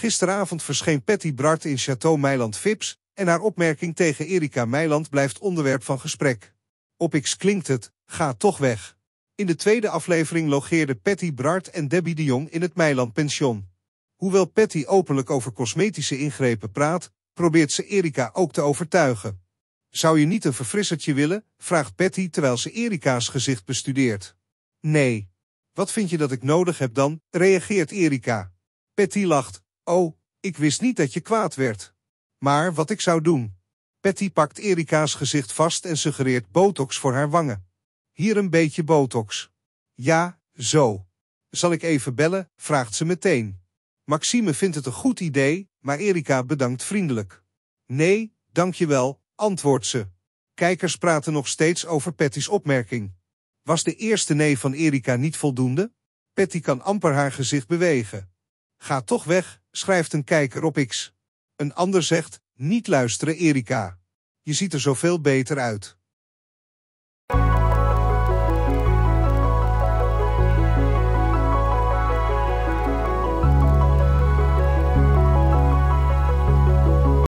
Gisteravond verscheen Patty Bart in Château Meiland-Vips en haar opmerking tegen Erika Meiland blijft onderwerp van gesprek. Op X klinkt het, ga toch weg. In de tweede aflevering logeerden Patty Bart en Debbie de Jong in het Meiland-pension. Hoewel Patty openlijk over cosmetische ingrepen praat, probeert ze Erika ook te overtuigen. Zou je niet een verfrissertje willen? vraagt Patty terwijl ze Erika's gezicht bestudeert. Nee. Wat vind je dat ik nodig heb dan? reageert Erika. Patty lacht. Oh, ik wist niet dat je kwaad werd. Maar wat ik zou doen. Patty pakt Erika's gezicht vast en suggereert botox voor haar wangen. Hier een beetje botox. Ja, zo. Zal ik even bellen, vraagt ze meteen. Maxime vindt het een goed idee, maar Erika bedankt vriendelijk. Nee, dankjewel, antwoordt ze. Kijkers praten nog steeds over Patty's opmerking. Was de eerste nee van Erika niet voldoende? Patty kan amper haar gezicht bewegen. Ga toch weg, schrijft een kijker op X. Een ander zegt, niet luisteren Erika. Je ziet er zoveel beter uit.